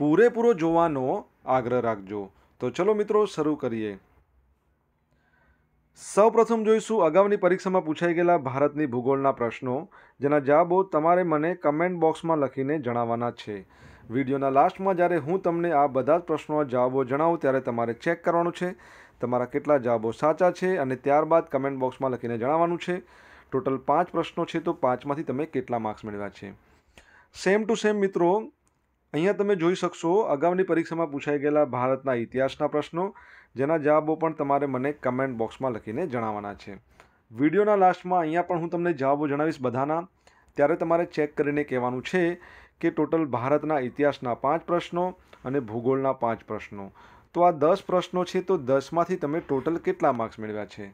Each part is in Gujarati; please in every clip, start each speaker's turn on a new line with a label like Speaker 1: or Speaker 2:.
Speaker 1: પૂરેપૂરો જોવાનો આગ્રહ રાખજો તો ચલો મિત્રો શરૂ કરીએ સૌપ્રથમ જોઈશું અગાઉની પરીક્ષામાં પૂછાઈ ગયેલા ભારતની ભૂગોળના પ્રશ્નો જેના જવાબો તમારે મને કમેન્ટ બોક્સમાં લખીને જણાવવાના છે વિડીયોના લાસ્ટમાં જ્યારે હું તમને આ બધા જ પ્રશ્નોના જવાબો જણાવું ત્યારે તમારે ચેક કરવાનું છે તમારા કેટલા જવાબો સાચા છે અને ત્યારબાદ કમેન્ટ બોક્સમાં લખીને જણાવવાનું છે ટોટલ પાંચ પ્રશ્નો છે તો પાંચમાંથી તમે કેટલા માર્ક્સ મેળવ્યા છે સેમ ટુ સેમ મિત્રો અહીંયા તમે જોઈ શકશો અગાઉની પરીક્ષામાં પૂછાઈ ગયેલા ભારતના ઇતિહાસના પ્રશ્નો જેના જવાબો પણ તમારે મને કમેન્ટ બોક્સમાં લખીને જણાવવાના છે વિડીયોના લાસ્ટમાં અહીંયા પણ હું તમને જવાબો જણાવીશ બધાના ત્યારે તમારે ચેક કરીને કહેવાનું છે કે ટોટલ ભારતના ઇતિહાસના પાંચ પ્રશ્નો અને ભૂગોળના પાંચ પ્રશ્નો તો આ દસ પ્રશ્નો છે તો દસમાંથી તમે ટોટલ કેટલા માર્ક્સ મેળવ્યા છે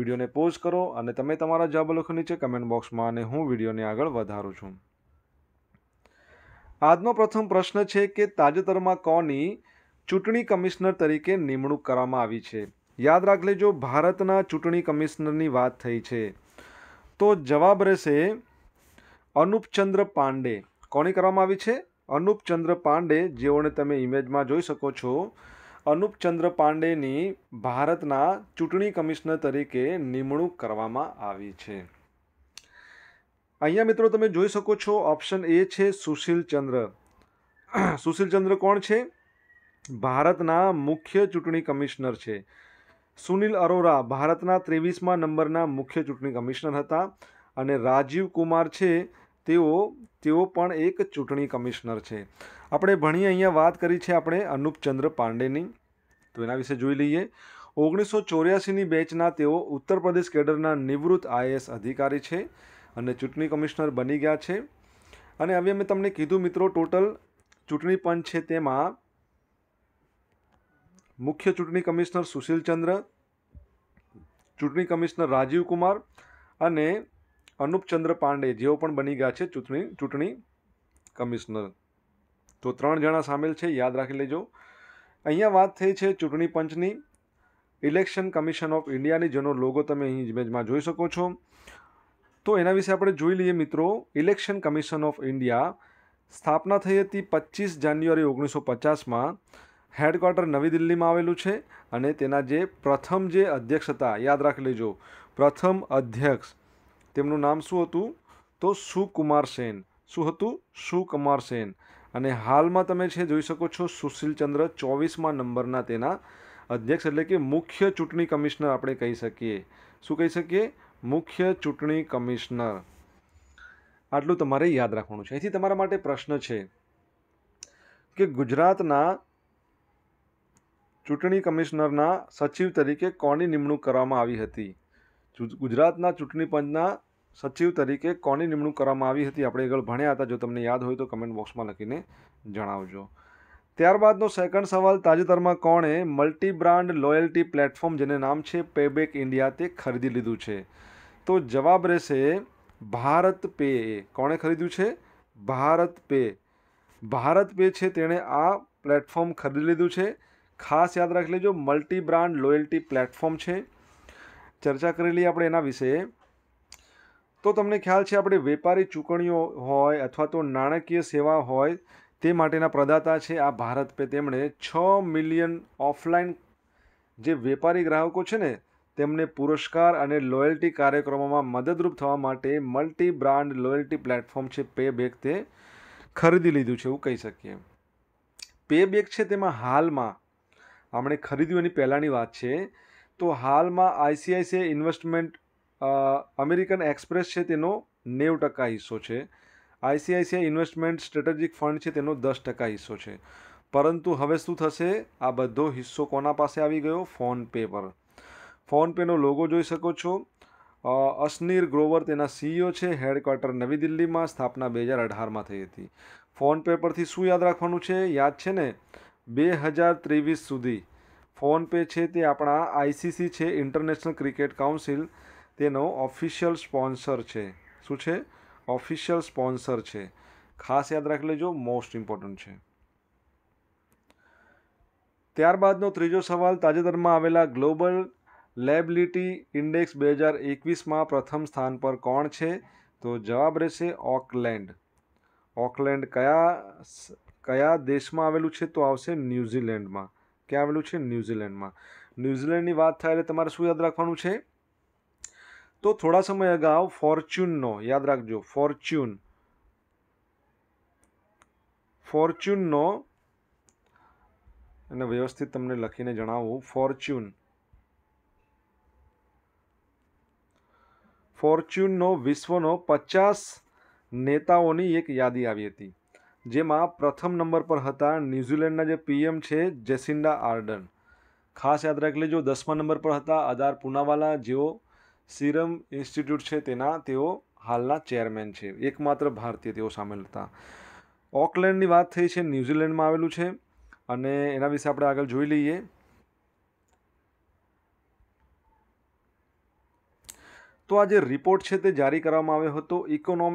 Speaker 1: વિડીયોને પોઝ કરો અને તમે તમારા જવાબો લખો નીચે કમેન્ટ બોક્સમાં અને હું વિડીયોને આગળ વધારું છું આજનો પ્રથમ પ્રશ્ન છે કે તાજેતરમાં કોની ચૂંટણી કમિશનર તરીકે નિમણૂક કરવામાં આવી છે યાદ રાખ લેજો ભારતના ચૂંટણી કમિશનરની વાત થઈ છે તો જવાબ રહેશે અનુપચંદ્ર પાંડે કોની કરવામાં આવી છે અનુપચંદ્ર પાંડે જેઓને તમે ઇમેજમાં જોઈ શકો છો અનુપચંદ્ર પાંડેની ભારતના ચૂંટણી કમિશનર તરીકે નિમણૂક કરવામાં આવી છે અહીંયા મિત્રો તમે જોઈ શકો છો ઓપ્શન એ છે સુશીલ ચંદ્ર સુશીલ ચંદ્ર કોણ છે ભારતના મુખ્ય ચૂંટણી કમિશનર છે સુનિલ અરોરા ભારતના ત્રેવીસમા નંબરના મુખ્ય ચૂંટણી કમિશનર હતા અને રાજીવ કુમાર છે તેઓ તેઓ પણ એક ચૂંટણી કમિશનર છે આપણે ભણીએ અહીંયા વાત કરી છે આપણે અનુપચંદ્ર પાંડેની તો એના વિશે જોઈ લઈએ ઓગણીસો ચોર્યાસીની બેચના તેઓ ઉત્તર પ્રદેશ કેડરના નિવૃત્ત આઈએએસ અધિકારી છે અને ચૂંટણી કમિશનર બની ગયા છે અને હવે મેં તમને કીધું મિત્રો ટોટલ ચૂંટણી પંચ છે તેમાં મુખ્ય ચૂંટણી કમિશનર સુશીલ ચંદ્ર ચૂંટણી કમિશનર રાજીવ કુમાર અને અનુપચંદ્ર પાંડે જેઓ પણ બની ગયા છે ચૂંટણી ચૂંટણી કમિશનર તો ત્રણ જણા સામેલ છે યાદ રાખી લેજો અહીંયા વાત થઈ છે ચૂંટણી પંચની ઇલેક્શન કમિશન ઓફ ઇન્ડિયાની જેનો લોગો તમે અહીં ઇમેજમાં જોઈ શકો છો તો એના વિશે આપણે જોઈ લઈએ મિત્રો ઇલેક્શન કમિશન ઓફ ઇન્ડિયા સ્થાપના થઈ હતી પચીસ જાન્યુઆરી ઓગણીસો પચાસમાં હેડક્વાર્ટર નવી દિલ્હીમાં આવેલું છે અને તેના જે પ્રથમ જે અધ્યક્ષ હતા યાદ રાખી લેજો પ્રથમ અધ્યક્ષ તેમનું નામ શું હતું તો સુકુમાર સેન શું હતું સુકુમાર સેન અને હાલમાં તમે છે જોઈ શકો છો સુશીલ ચંદ્ર ચોવીસમાં નંબરના તેના અધ્યક્ષ એટલે કે મુખ્ય ચૂંટણી કમિશનર આપણે કહી શકીએ શું કહી શકીએ મુખ્ય ચૂંટણી કમિશનર આટલું તમારે યાદ રાખવાનું છે અહીંથી તમારા માટે પ્રશ્ન છે કે ગુજરાતના ચૂંટણી કમિશનરના સચિવ તરીકે કોની નિમણૂક કરવામાં આવી હતી ગુજરાતના ચૂંટણી પંચના સચિવ તરીકે કોની નિમણૂક કરવામાં આવી હતી આપણે આગળ ભણ્યા હતા જો તમને યાદ હોય તો કમેન્ટ બોક્સમાં લખીને જણાવજો ત્યારબાદનો સેકન્ડ સવાલ તાજેતરમાં કોણે મલ્ટી બ્રાન્ડ લોયલ્ટી પ્લેટફોર્મ જેને નામ છે પેબેક ઇન્ડિયા તે ખરીદી લીધું છે તો જવાબ રહેશે ભારત પે કોણે ખરીદ્યું છે ભારત પે ભારત પે છે તેણે આ પ્લેટફોર્મ ખરીદી લીધું છે ખાસ યાદ રાખી લેજો મલ્ટી બ્રાન્ડ લોયલ્ટી પ્લેટફોર્મ છે ચર્ચા કરેલી આપણે એના વિશે તો તમને ખ્યાલ છે આપણે વેપારી ચૂકવણીઓ હોય અથવા તો નાણાકીય સેવા હોય તે માટેના પ્રદાતા છે આ ભારત પે તેમણે છ મિલિયન ઓફલાઈન જે વેપારી ગ્રાહકો છે ને તેમને પુરસ્કાર અને લોયલ્ટી કાર્યક્રમોમાં મદદરૂપ થવા માટે મલ્ટી બ્રાન્ડ લોયલ્ટી પ્લેટફોર્મ છે પે બેક તે ખરીદી લીધું છે એવું કહી શકીએ પે બેક છે તેમાં હાલમાં આપણે ખરીદ્યું એની પહેલાંની વાત છે તો હાલમાં આઈસીઆઈસીઆઈ ઇન્વેસ્ટમેન્ટ અમેરિકન એક્સપ્રેસ છે તેનો નેવ ટકા હિસ્સો છે આઈસીઆઈસીઆઈ ઇન્વેસ્ટમેન્ટ સ્ટ્રેટેજિક ફંડ છે તેનો દસ ટકા હિસ્સો છે પરંતુ હવે શું થશે આ બધો હિસ્સો કોના પાસે આવી ગયો ફોન પે પર ફોનપેનો લોગો જોઈ શકો છો અસ્નીર ગ્રોવર તેના સીઈઓ છે હેડક્વાર્ટર નવી દિલ્હીમાં સ્થાપના બે હજાર અઢારમાં થઈ હતી ફોનપે પરથી શું યાદ રાખવાનું છે યાદ છે ને બે હજાર ત્રેવીસ સુધી ફોનપે છે તે આપણા આઈસીસી છે ઇન્ટરનેશનલ ક્રિકેટ કાઉન્સિલ તેનો ઓફિશિયલ સ્પોન્સર છે શું છે ઓફિશિયલ સ્પોન્સર છે ખાસ યાદ રાખી લેજો મોસ્ટ ઇમ્પોર્ટન્ટ છે ત્યારબાદનો ત્રીજો સવાલ તાજેતરમાં આવેલા ગ્લોબલ લેબિલિટી ઇન્ડેક્સ બે હજાર એકવીસમાં પ્રથમ સ્થાન પર કોણ છે તો જવાબ રહેશે ઓકલેન્ડ ઓકલેન્ડ કયા કયા દેશમાં આવેલું છે તો આવશે ન્યૂઝીલેન્ડમાં ક્યાં આવેલું છે ન્યૂઝીલેન્ડમાં ન્યૂઝીલેન્ડની વાત થાય એટલે તમારે શું યાદ રાખવાનું છે તો થોડા સમય અગાઉ ફોર્ચ્યુનનો યાદ રાખજો ફોર્ચ્યુન ફોર્ચ્યુનનો અને વ્યવસ્થિત તમને લખીને જણાવું ફોર્ચ્યુન ફોર્ચ્યુનનો વિશ્વનો પચાસ નેતાઓની એક યાદી આવી હતી જેમાં પ્રથમ નંબર પર હતા ન્યૂઝીલેન્ડના જે પીએમ છે જેસિન્ડા આર્ડન ખાસ યાદ રાખી લેજો દસમા નંબર પર હતા અદાર પુનાવાલા જેઓ સિરમ ઇન્સ્ટિટ્યૂટ છે તેના તેઓ હાલના ચેરમેન છે એકમાત્ર ભારતીય તેઓ સામેલ હતા ઓકલેન્ડની વાત થઈ છે ન્યૂઝીલેન્ડમાં આવેલું છે અને એના વિશે આપણે આગળ જોઈ લઈએ તો આ જે રિપોર્ટ છે તે જારી કરવામાં આવ્યો હતો ઇકોનોમ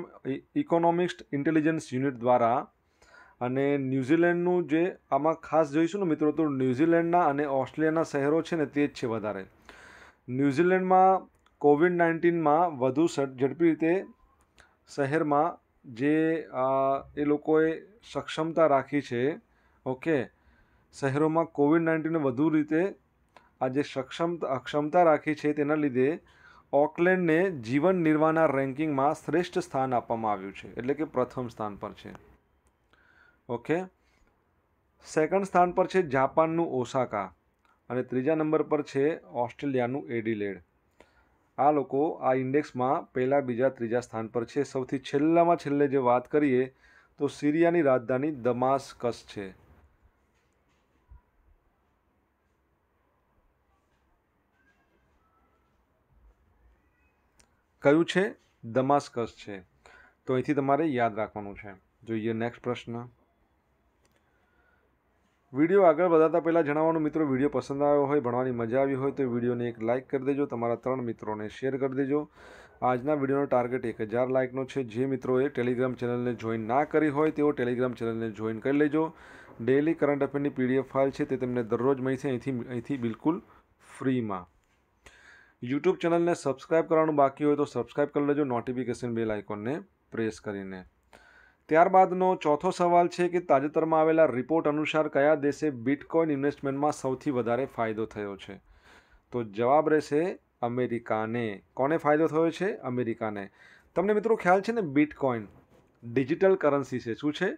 Speaker 1: ઇકોનોમિક્સ ઇન્ટેલિજન્સ યુનિટ દ્વારા અને ન્યૂઝીલેન્ડનું જે આમાં ખાસ જોઈશું ને મિત્રો તો ન્યૂઝીલેન્ડના અને ઓસ્ટ્રેલિયાના શહેરો છે ને તે જ છે વધારે ન્યૂઝીલેન્ડમાં કોવિડ નાઇન્ટીનમાં વધુ ઝડપી રીતે શહેરમાં જે એ લોકોએ સક્ષમતા રાખી છે ઓકે શહેરોમાં કોવિડ નાઇન્ટીનને વધુ રીતે આ જે સક્ષમતા અક્ષમતા રાખી છે તેના લીધે ઓકલેન્ડને જીવન નિર્વાહના રેન્કિંગમાં શ્રેષ્ઠ સ્થાન આપવામાં આવ્યું છે એટલે કે પ્રથમ સ્થાન પર છે ઓકે સેકન્ડ સ્થાન પર છે જાપાનનું ઓસાકા અને ત્રીજા નંબર પર છે ઓસ્ટ્રેલિયાનું એડિલેડ આ લોકો આ ઇન્ડેક્સમાં પહેલાં બીજા ત્રીજા સ્થાન પર છે સૌથી છેલ્લામાં છેલ્લે જે વાત કરીએ તો સિરિયાની રાજધાની દમાસ્કસ છે કયું છે દમાસ્કસ છે તો અહીંથી તમારે યાદ રાખવાનું છે જોઈએ નેક્સ્ટ પ્રશ્ન વિડીયો આગળ વધારતા પહેલાં જણાવવાનું મિત્રો વિડીયો પસંદ આવ્યો હોય ભણવાની મજા આવી હોય તો વિડીયોને એક લાઇક કરી દેજો તમારા ત્રણ મિત્રોને શેર કરી દેજો આજના વિડીયોનો ટાર્ગેટ એક હજાર લાઇકનો છે જે મિત્રોએ ટેલિગ્રામ ચેનલને જોઈન ના કરી હોય તેઓ ટેલિગ્રામ ચેનલને જોઈન કરી લેજો ડેલી કરંટ અફેરની પીડીએફ ફાઇલ છે તે તમને દરરોજ મળશે અહીંથી અહીંથી બિલકુલ ફ્રીમાં યુટ્યુબ ચેનલને સબસ્ક્રાઈબ કરવાનું બાકી હોય તો સબસ્ક્રાઇબ કરી લેજો નોટિફિકેશન બેલ આઇકોનને પ્રેસ કરીને ત્યારબાદનો ચોથો સવાલ છે કે તાજેતરમાં આવેલા રિપોર્ટ અનુસાર કયા દેશે બિટકોઇન ઇન્વેસ્ટમેન્ટમાં સૌથી વધારે ફાયદો થયો છે તો જવાબ રહેશે અમેરિકાને કોને ફાયદો થયો છે અમેરિકાને તમને મિત્રો ખ્યાલ છે ને બિટકોઇન ડિજિટલ કરન્સી છે શું છે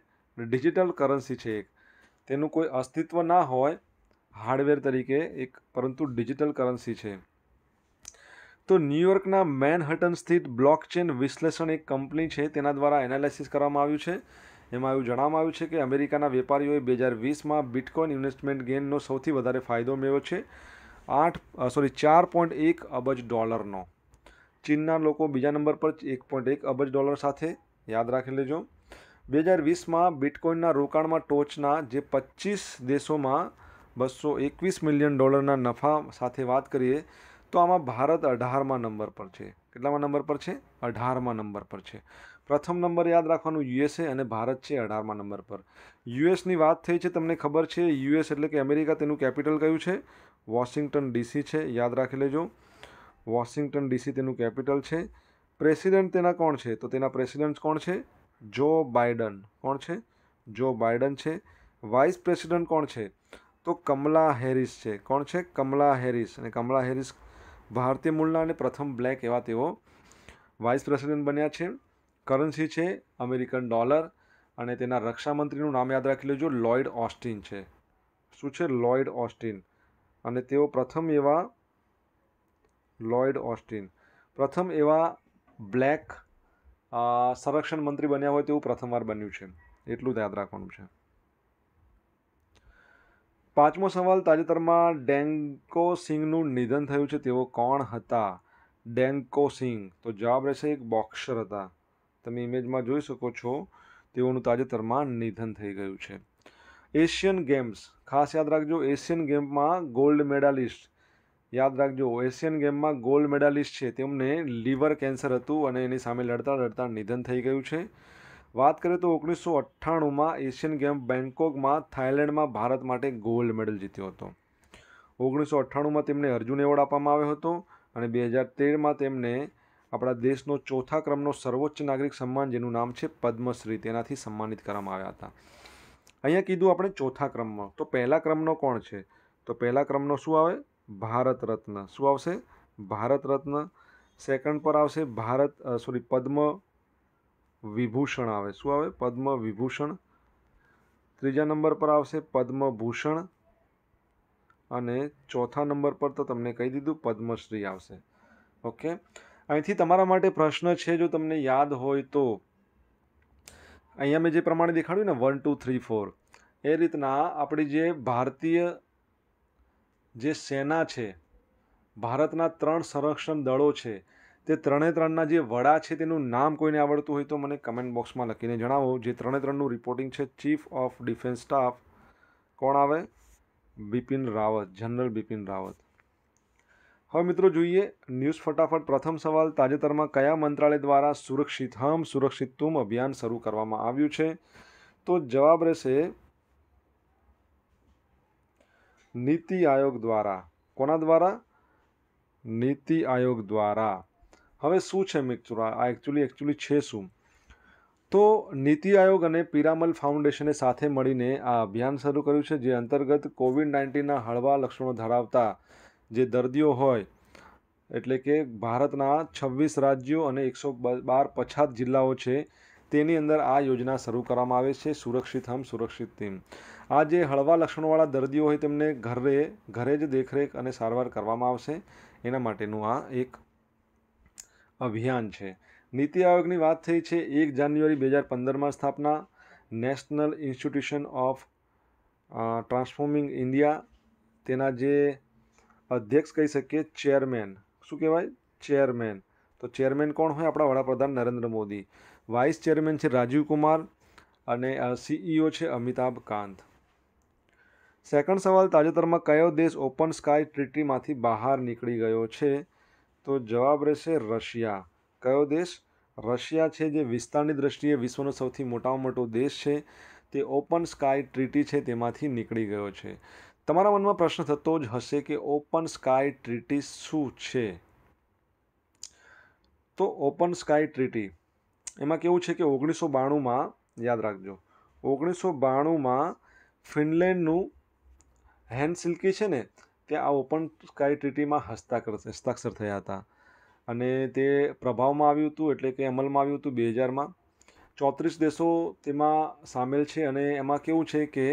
Speaker 1: ડિજિટલ કરન્સી છે એક તેનું કોઈ અસ્તિત્વ ના હોય હાર્ડવેર તરીકે એક પરંતુ ડિજિટલ કરન્સી છે તો ન્યુયોર્કના મેનહટન સ્થિત બ્લોકચેન વિશ્લેષણ એક કંપની છે તેના દ્વારા એનાલિસિસ કરવામાં આવ્યું છે એમાં એવું જણાવવામાં આવ્યું છે કે અમેરિકાના વેપારીઓએ બે હજાર વીસમાં બિટકોઇન ઇન્વેસ્ટમેન્ટ ગેનનો સૌથી વધારે ફાયદો મેળવ્યો છે આઠ સોરી ચાર પોઈન્ટ એક અબજ ડોલરનો ચીનના લોકો બીજા નંબર પર એક પોઈન્ટ એક અબજ ડોલર સાથે યાદ રાખી લેજો બે હજાર વીસમાં બિટકોઇનના રોકાણમાં ટોચના જે પચીસ દેશોમાં બસો એકવીસ મિલિયન ડોલરના નફા સાથે વાત કરીએ તો આમાં ભારત અઢારમાં નંબર પર છે કેટલામાં નંબર પર છે અઢારમાં નંબર પર છે પ્રથમ નંબર યાદ રાખવાનું યુએસએ અને ભારત છે અઢારમાં નંબર પર યુએસની વાત થઈ છે તમને ખબર છે યુએસ એટલે કે અમેરિકા તેનું કેપિટલ કયું છે વોશિંગ્ટન ડીસી છે યાદ રાખી લેજો વોશિંગ્ટન ડીસી તેનું કેપિટલ છે પ્રેસિડેન્ટ તેના કોણ છે તો તેના પ્રેસિડેન્ટ કોણ છે જો બાઇડન કોણ છે જો બાઇડન છે વાઇસ પ્રેસિડેન્ટ કોણ છે તો કમલા હેરિસ છે કોણ છે કમલા હેરિસ અને કમલા હેરિસ ભારતીય મૂળના અને પ્રથમ બ્લેક એવા તેઓ વાઇસ પ્રેસિડેન્ટ બન્યા છે કરન્સી છે અમેરિકન ડોલર અને તેના રક્ષામંત્રીનું નામ યાદ રાખી લેજો લોઇડ ઓસ્ટિન છે શું છે લોઇડ ઓસ્ટિન અને તેઓ પ્રથમ એવા લોઇડ ઓસ્ટિન પ્રથમ એવા બ્લેક સંરક્ષણ મંત્રી બન્યા હોય તેવું પ્રથમવાર બન્યું છે એટલું યાદ રાખવાનું છે પાંચમો સવાલ તાજેતરમાં ડેન્કો સિંહનું નિધન થયું છે તેઓ કોણ હતા ડેન્કો સિંહ તો જવાબ રહેશે એક બોક્સર હતા તમે ઇમેજમાં જોઈ શકો છો તેઓનું તાજેતરમાં નિધન થઈ ગયું છે એશિયન ગેમ્સ ખાસ યાદ રાખજો એશિયન ગેમમાં ગોલ્ડ મેડાલિસ્ટ યાદ રાખજો એશિયન ગેમમાં ગોલ્ડ મેડાલિસ્ટ છે તેમને લીવર કેન્સર હતું અને એની સામે લડતા લડતા નિધન થઈ ગયું છે વાત કરીએ તો ઓગણીસો અઠ્ઠાણુંમાં એશિયન ગેમ બેંકોકમાં થાઇલેન્ડમાં ભારત માટે ગોલ્ડ મેડલ જીત્યો હતો ઓગણીસો અઠ્ઠાણુંમાં તેમને અર્જુન એવોર્ડ આપવામાં આવ્યો હતો અને બે હજાર તેરમાં તેમને આપણા દેશનો ચોથા ક્રમનો સર્વોચ્ચ નાગરિક સન્માન જેનું નામ છે પદ્મશ્રી તેનાથી સન્માનિત કરવામાં આવ્યા હતા અહીંયા કીધું આપણે ચોથા ક્રમમાં તો પહેલા ક્રમનો કોણ છે તો પહેલા ક્રમનો શું આવે ભારત રત્ન શું આવશે ભારત રત્ન સેકન્ડ પર આવશે ભારત સોરી પદ્મ વિભૂષણ આવે શું આવે પદ્મ વિભૂષણ ત્રીજા નંબર પર આવશે પદ્મભૂષણ અને ચોથા નંબર પર તો તમને કહી દીધું પદ્મશ્રી આવશે ઓકે અહીંથી તમારા માટે પ્રશ્ન છે જો તમને યાદ હોય તો અહીંયા મેં જે પ્રમાણે દેખાડ્યું ને વન ટુ થ્રી ફોર એ રીતના આપણી જે ભારતીય જે સેના છે ભારતના ત્રણ સંરક્ષણ દળો છે તે ત્રણે ત્રણના જે વડા છે તેનું નામ કોઈને આવડતું હોય તો મને કમેન્ટ બોક્સમાં લખીને જણાવો જે ત્રણે ત્રણનું રિપોર્ટિંગ છે ચીફ ઓફ ડિફેન્સ સ્ટાફ કોણ આવે બિપિન રાવત જનરલ બિપિન રાવત હવે મિત્રો જોઈએ ન્યૂઝ ફટાફટ પ્રથમ સવાલ તાજેતરમાં કયા મંત્રાલય દ્વારા સુરક્ષિત હમ સુરક્ષિત તુમ અભિયાન શરૂ કરવામાં આવ્યું છે તો જવાબ રહેશે નીતિ આયોગ દ્વારા કોના દ્વારા નીતિ આયોગ દ્વારા હવે શું છે મિત્રો આ એકચ્યુઅલી એકચ્યુઅલી છે શું તો નીતિ આયોગ અને પિરામલ ફાઉન્ડેશને સાથે મળીને આ અભિયાન શરૂ કર્યું છે જે અંતર્ગત કોવિડ નાઇન્ટીનના હળવા લક્ષણો ધરાવતા જે દર્દીઓ હોય એટલે કે ભારતના છવ્વીસ રાજ્યો અને એકસો બાર પછાત જિલ્લાઓ છે તેની અંદર આ યોજના શરૂ કરવામાં આવે છે સુરક્ષિત હમ સુરક્ષિત ટીમ આ જે હળવા લક્ષણોવાળા દર્દીઓ હોય તેમને ઘરે ઘરે જ દેખરેખ અને સારવાર કરવામાં આવશે એના માટેનું આ એક અભિયાન છે નીતિ આયોગની વાત થઈ છે એક જાન્યુઆરી બે હજાર પંદરમાં સ્થાપના national institution of transforming India તેના જે અધ્યક્ષ કહી શકીએ ચેરમેન શું કહેવાય ચેરમેન તો ચેરમેન કોણ હોય આપણા વડાપ્રધાન નરેન્દ્ર મોદી વાઇસ ચેરમેન છે રાજીવ કુમાર અને સીઈઓ છે અમિતાભ કાંત સેકન્ડ સવાલ તાજેતરમાં કયો દેશ ઓપન સ્કાય ટ્રીટીમાંથી બહાર નીકળી ગયો છે તો જવાબ રહેશે રશિયા કયો દેશ રશિયા છે જે વિસ્તારની દ્રષ્ટિએ વિશ્વનો સૌથી મોટામાં મોટો દેશ છે તે ઓપન સ્કાય ટ્રીટી છે તેમાંથી નીકળી ગયો છે તમારા મનમાં પ્રશ્ન થતો જ હશે કે ઓપન સ્કાય ટ્રીટી શું છે તો ઓપન સ્કાય ટ્રીટી એમાં કેવું છે કે ઓગણીસો બાણુંમાં યાદ રાખજો ઓગણીસો બાણુંમાં ફિનલેન્ડનું હેન્ડ સિલ્કી છે ને કે આ ઓપન સ્કાય ટ્રીટીમાં હસ્તાક્ષર હસ્તાક્ષર થયા હતા અને તે પ્રભાવમાં આવ્યું હતું એટલે કે અમલમાં આવ્યું હતું બે હજારમાં ચોત્રીસ દેશો તેમાં સામેલ છે અને એમાં કેવું છે કે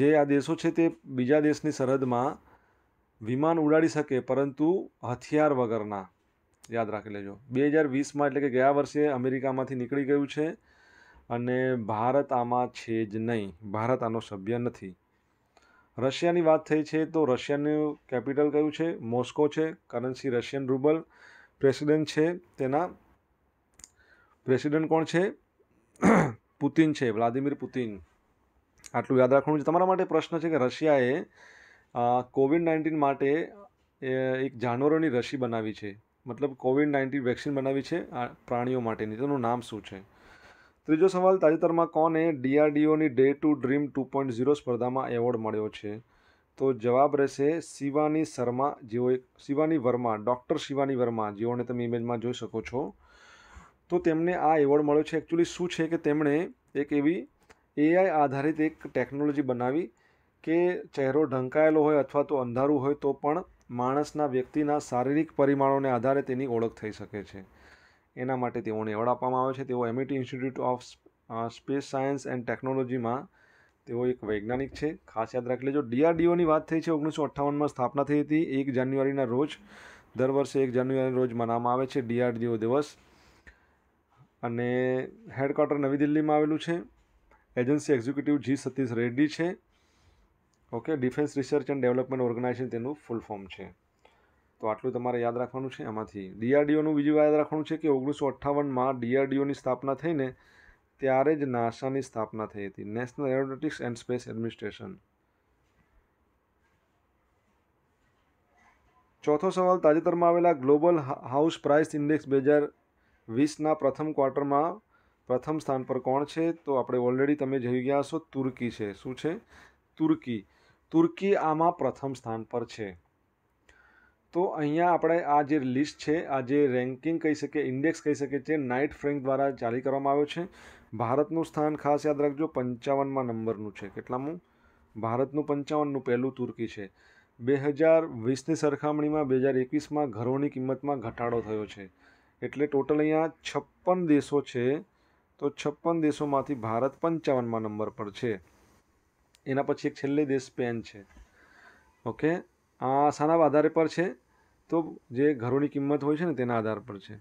Speaker 1: જે આ દેશો છે તે બીજા દેશની સરહદમાં વિમાન ઉડાડી શકે પરંતુ હથિયાર વગરના યાદ રાખી લેજો બે હજાર વીસમાં એટલે કે ગયા વર્ષે અમેરિકામાંથી નીકળી ગયું છે અને ભારત આમાં છે જ નહીં ભારત આનો સભ્ય નથી રશિયાની વાત થઈ છે તો રશિયાનું કેપિટલ કયું છે મોસ્કો છે કરન્સી રશિયન રૂબલ પ્રેસિડેન્ટ છે તેના પ્રેસિડેન્ટ કોણ છે પુતિન છે વ્લાદિમીર પુતિન આટલું યાદ રાખવાનું છે તમારા માટે પ્રશ્ન છે કે રશિયાએ કોવિડ નાઇન્ટીન માટે એક જાનવરોની રસી બનાવી છે મતલબ કોવિડ નાઇન્ટીન વેક્સિન બનાવી છે આ પ્રાણીઓ માટેની તેનું નામ શું છે ત્રીજો સવાલ તાજેતરમાં કોને ડીઆરડીઓની dare to dream two point zero સ્પર્ધામાં એવોર્ડ મળ્યો છે તો જવાબ રહેશે શિવાની શર્મા જેઓએ શિવાની વર્મા ડૉક્ટર શિવાની વર્મા જેઓને તમે ઇમેજમાં જોઈ શકો છો તો તેમને આ એવોર્ડ મળ્યો છે એકચ્યુઅલી શું છે કે તેમણે એક એવી એઆઈ આધારિત એક ટેકનોલોજી બનાવી કે ચહેરો ઢંકાયેલો હોય અથવા તો અંધારું હોય તો પણ માણસના વ્યક્તિના શારીરિક પરિમાણોને આધારે તેની ઓળખ થઈ શકે છે એના માટે તેઓને એવોર્ડ આપવામાં આવ્યો છે તેઓ Amity institute of space science and ટેકનોલોજીમાં તેઓ એક વૈજ્ઞાનિક છે ખાસ યાદ રાખી લેજો ડીઆરડીઓની વાત થઈ છે ઓગણીસો અઠ્ઠાવનમાં સ્થાપના થઈ હતી એક જાન્યુઆરીના રોજ દર વર્ષે એક જાન્યુઆરી રોજ મનાવવામાં આવે છે ડીઆરડીઓ દિવસ અને હેડક્વાર્ટર નવી દિલ્હીમાં આવેલું છે agency executive G Satish Reddy છે okay defence research and development organisation તેનું ફૂલ ફોર્મ છે તો આટલું તમારે યાદ રાખવાનું છે એમાંથી ડીઆરડીઓનું બીજું યાદ રાખવાનું છે કે ઓગણીસો અઠ્ઠાવનમાં ડીઆરડીઓની સ્થાપના થઈને ત્યારે જ નાસાની સ્થાપના થઈ હતી national aeronautics and space administration ચોથો સવાલ તાજેતરમાં આવેલા ગ્લોબલ હાઉસ પ્રાઇસ ઇન્ડેક્સ બે હજાર વીસના પ્રથમ ક્વાર્ટરમાં પ્રથમ સ્થાન પર કોણ છે તો આપણે ઓલરેડી તમે જઈ ગયા છો તુર્કી છે શું છે તુર્કી તુર્કી આમાં પ્રથમ સ્થાન પર છે તો અહીંયા આપણે આ જે લિસ્ટ છે આ જે રેન્કિંગ કહી શકીએ ઇન્ડેક્સ કહી શકીએ છે નાઇટ ફ્રેન્ક દ્વારા જારી કરવામાં આવ્યો છે ભારતનું સ્થાન ખાસ યાદ રાખજો પંચાવનમાં નંબરનું છે કેટલામું ભારતનું પંચાવનનું પહેલું તુર્કી છે બે હજાર વીસની સરખામણીમાં બે હજાર એકવીસમાં ઘરોની કિંમતમાં ઘટાડો થયો છે એટલે ટોટલ અહીંયા છપ્પન દેશો છે તો છપ્પન દેશોમાંથી ભારત પંચાવનમાં નંબર પર છે એના પછી એક છેલ્લે દેશ સ્પેન છે ઓકે આ શાના આધારે પર છે તો જે ઘરોની કિંમત હોય છે ને તેના આધાર પર છે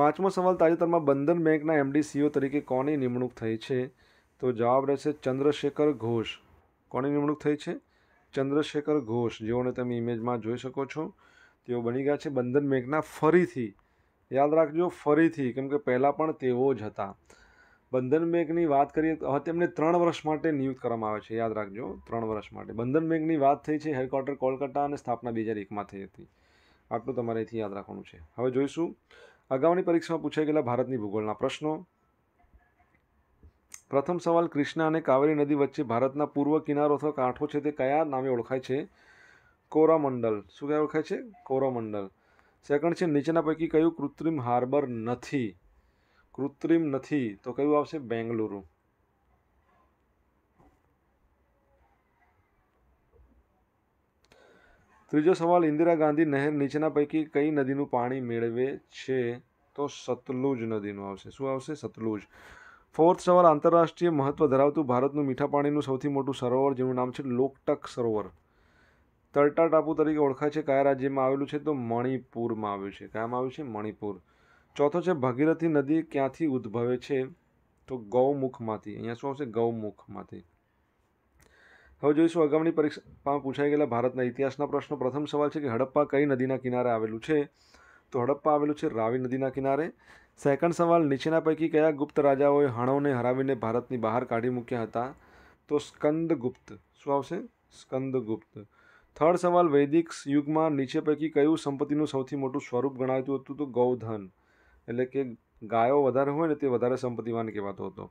Speaker 1: પાંચમો સવાલ તાજેતરમાં બંધન બેંકના એમડી સીઓ તરીકે કોની નિમણૂક થઈ છે તો જવાબ રહેશે ચંદ્રશેખર ઘોષ કોની નિમણૂક થઈ છે ચંદ્રશેખર ઘોષ જેઓને તમે ઇમેજમાં જોઈ શકો છો તેઓ બની ગયા છે બંધન બેંકના ફરીથી યાદ રાખજો ફરીથી કેમ કે પહેલાં પણ તેઓ જ હતા બંધન બેંકની વાત કરીએ હવે તેમને ત્રણ વર્ષ માટે નિયુક્ત કરવામાં આવે છે યાદ રાખજો ત્રણ વર્ષ માટે બંધન બેંકની વાત થઈ છે હેડક્વાર્ટર કોલકાતા અને સ્થાપના બે હજાર એકમાં થઈ હતી આટલું તમારે અહીંથી યાદ રાખવાનું છે હવે જોઈશું અગાઉની પરીક્ષામાં પૂછાઈ ગયેલા ભારતની ભૂગોળના પ્રશ્નો પ્રથમ સવાલ કૃષ્ણા અને કાવેરી નદી વચ્ચે ભારતના પૂર્વ કિનારો અથવા કાંઠો છે તે કયા નામે ઓળખાય છે કોરામંડલ શું કહેવાય ઓળખાય છે કોરામંડલ સેકન્ડ છે નીચેના પૈકી કયું કૃત્રિમ હાર્બર નથી કૃત્રિમ નથી તો કયું આવશે બેંગલુરુ ત્રીજો સવાલ ઇન્દિરા ગાંધી નહેર નીચેના પૈકી કઈ નદીનું પાણી મેળવે છે તો સતલુજ નદીનું આવશે શું આવશે સતલુજ ફોર્થ સવાલ આંતરરાષ્ટ્રીય મહત્વ ધરાવતું ભારતનું મીઠા પાણીનું સૌથી મોટું સરોવર જેનું નામ છે લોકટક સરોવર તરટા ટાપુ તરીકે ઓળખાય છે કયા રાજ્યમાં આવેલું છે તો મણિપુરમાં આવ્યું છે કયામાં આવ્યું છે મણિપુર ચોથો છે ભગીરથી નદી ક્યાંથી ઉદ્ભવે છે તો ગૌમુખમાંથી અહીંયા શું આવશે ગૌમુખમાંથી હવે જોઈશું આગામીની પરીક્ષામાં પૂછાઈ ગયેલા ભારતના ઇતિહાસના પ્રશ્નો પ્રથમ સવાલ છે કે હડપ્પા કઈ નદીના કિનારે આવેલું છે તો હડપ્પા આવેલું છે રાવી નદીના કિનારે સેકન્ડ સવાલ નીચેના પૈકી કયા ગુપ્ત રાજાઓએ હણોને હરાવીને ભારતની બહાર કાઢી મૂક્યા હતા તો સ્કંદગુપ્ત શું આવશે સ્કંદગુપ્ત થર્ડ સવાલ વૈદિક યુગમાં નીચે પૈકી કયું સંપત્તિનું સૌથી મોટું સ્વરૂપ ગણાતું હતું તો ગૌધન એટલે કે ગાયો વધારે હોય ને તે વધારે સંપત્તિવાન કહેવાતો હતો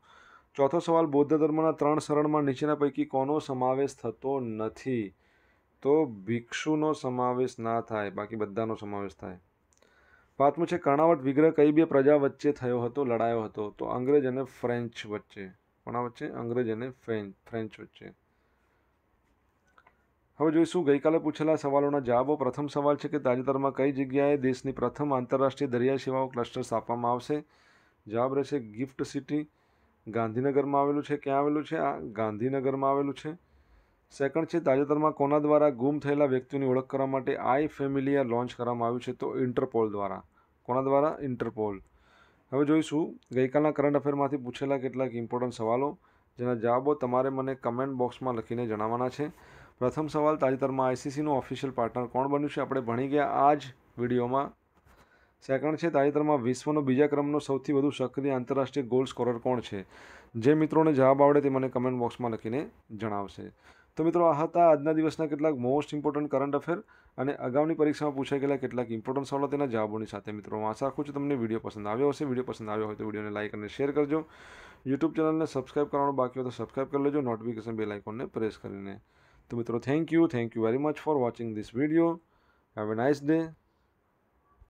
Speaker 1: ચોથો સવાલ બૌદ્ધ ધર્મના ત્રણ શરણમાં નીચેના પૈકી કોનો સમાવેશ થતો નથી તો ભિક્ષુનો સમાવેશ ના થાય બાકી બધાનો સમાવેશ થાય પાંચમું છે કર્ણાવટ વિગ્રહ કઈ બે પ્રજા વચ્ચે થયો હતો લડાયો હતો તો અંગ્રેજ અને ફ્રેન્ચ વચ્ચે કોના વચ્ચે અંગ્રેજ અને ફ્રેન્ચ ફ્રેન્ચ વચ્ચે હવે જોઈશું ગઈકાલે પૂછેલા સવાલોના જવાબો પ્રથમ સવાલ છે કે તાજેતરમાં કઈ જગ્યાએ દેશની પ્રથમ આંતરરાષ્ટ્રીય દરિયાઈ સેવાઓ ક્લસ્ટર સ્થાપવામાં આવશે જવાબ રહેશે ગિફ્ટ સિટી ગાંધીનગરમાં આવેલું છે ક્યાં આવેલું છે આ ગાંધીનગરમાં આવેલું છે સેકન્ડ છે તાજેતરમાં કોના દ્વારા ગુમ થયેલા વ્યક્તિઓની ઓળખ કરવા માટે આઈ ફેમિલિયા લોન્ચ કરવામાં આવ્યું છે તો ઇન્ટરપોલ દ્વારા કોના દ્વારા ઇન્ટરપોલ હવે જોઈશું ગઈકાલના કરંટ અફેરમાંથી પૂછેલા કેટલાક ઇમ્પોર્ટન્ટ સવાલો જેના જવાબો તમારે મને કમેન્ટ બોક્સમાં લખીને જણાવવાના છે પ્રથમ સવાલ તાજેતરમાં આઈસીસીનું ઓફિશિયલ પાર્ટનર કોણ બન્યું છે આપણે ભણી ગયા આ જ વિડીયોમાં સેકન્ડ છે તાજેતરમાં વિશ્વનો બીજા ક્રમનો સૌથી વધુ સક્રિય આંતરરાષ્ટ્રીય ગોલ સ્કોરર કોણ છે જે મિત્રોને જવાબ આવડે તે મને કમેન્ટ બોક્સમાં લખીને જણાવશે તો મિત્રો આ હતા આજના દિવસના કેટલાક મોસ્ટ ઇમ્પોર્ટન્ટ કરંટ અફેર અને અગાઉની પરીક્ષામાં પૂછાઈ ગયેલા કેટલાક ઇમ્પોર્ટન્ટ સવાલો તેના જવાબોની સાથે મિત્રો હું આશા રાખું છું તમને વિડીયો પસંદ આવ્યો હશે વિડીયો પસંદ આવ્યો હોય તો વિડીયોને લાઇક અને શેર કરજો યુટ્યુબ ચેનલને સબસ્ક્રાઇબ કરવાનું બાકી હોય તો સબસ્ક્રાઇબ કરી લેજો નોટિફિકેશન બેલ આઇકોનને પ્રેસ કરીને તો મિત્રો thank you thank you very much for watching this video have a nice day